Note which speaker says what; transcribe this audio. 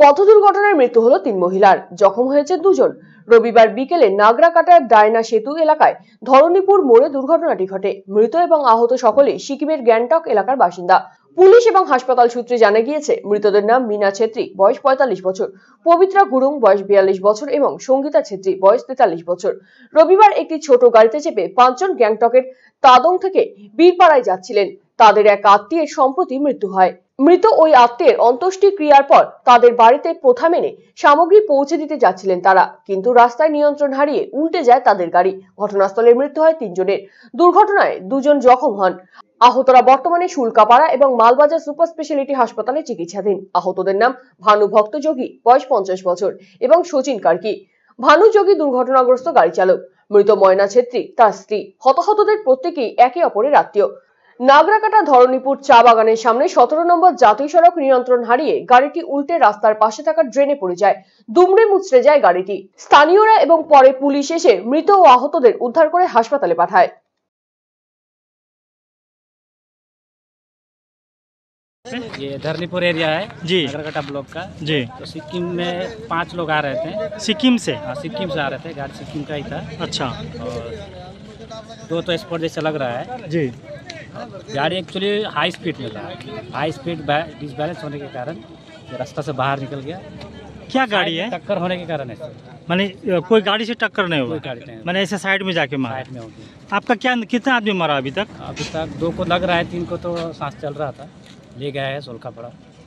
Speaker 1: পথ দুর্ঘটনায় মৃত্যু হলো তিন মহিলার জখম হয়েছে দুজন রবিবার বিকেলে নাগরাকাটার ডায়না সেতু এলাকায় ধরণীপুর মোড়ে দুর্ঘটনাটি ঘটে মৃত এবং আহত সকলে সিকিমের গ্যাংটক এলাকার বাসিন্দা পুলিশ এবং হাসপাতাল সূত্রে জানা গিয়েছে মৃতদের নাম মিনা ছেত্রী বয়স পঁয়তাল্লিশ বছর পবিত্রা গুরুং বয়স বিয়াল্লিশ বছর এবং সঙ্গীতা ছেত্রী বয়স তেতাল্লিশ বছর রবিবার একটি ছোট গাড়িতে চেপে পাঁচজন গ্যাংটকের তাদং থেকে বীরপাড়ায় যাচ্ছিলেন তাদের এক আত্মীয়ের সম্প্রতি মৃত্যু হয় মৃত ওই আত্মীয়ের ক্রিয়ার পর তাদের বাড়িতে প্রথা মেনে সামগ্রী পৌঁছে দিতে যাচ্ছিলেন তারা কিন্তু রাস্তায় নিয়ন্ত্রণ হারিয়ে উল্টে যায় তাদের গাড়ি ঘটনাস্থলে মৃত্যু হয় তিনজনের দুর্ঘটনায় দুজন জখম হন আহতরা বর্তমানে শুল্কাপাড়া এবং মালবাজার সুপার স্পেশালিটি হাসপাতালে চিকিৎসাধীন আহতদের নাম ভানু ভক্ত যোগী বয়স পঞ্চাশ বছর এবং শচীন কার্কি ভানু যোগী দুর্ঘটনাগ্রস্ত গাড়ি চালক মৃত ময়না ছেত্রী তার স্ত্রী হতাহতদের প্রত্যেকেই একে অপরের আত্মীয় নাগরাকাটা ধরণীপুর চা বাগানের সামনে সতেরো নম্বর জাতীয় সড়ক নিয়ন্ত্রণ হারিয়ে গাড়িটি উল্টে রাস্তার পাশে থাকা ড্রেনে পড়ে যায় দুমড়ে মুচড়ে যায় গাড়িটি স্থানীয়রা এবং পরে পুলিশ এসে মৃত ও আহতদের উদ্ধার করে হাসপাতালে পাঠায়
Speaker 2: ये धरनीपुर एरिया है जी नगरकटा ब्लॉक का जी तो सिक्किम में पांच लोग आ रहे थे सिक्किम से हाँ सिक्किम से आ रहे थे गाड़ी सिक्किम का ही था अच्छा और दो तो स्पॉट जैसे लग रहा है जी गाड़ी एक्चुअली हाई स्पीड में था हाई स्पीड डिसबैलेंस होने के कारण रास्ता से बाहर निकल गया क्या गाड़ी है टक्कर होने के कारण है मैंने कोई गाड़ी से टक्कर नहीं हुआ मैंने ऐसे साइड में जाके मारा साइड में हो गया आपका क्या कितना आदमी मरा अभी तक अभी तक दो को लग रहा है तीन को तो सांस चल रहा था ले गया है सोलखा पड़ा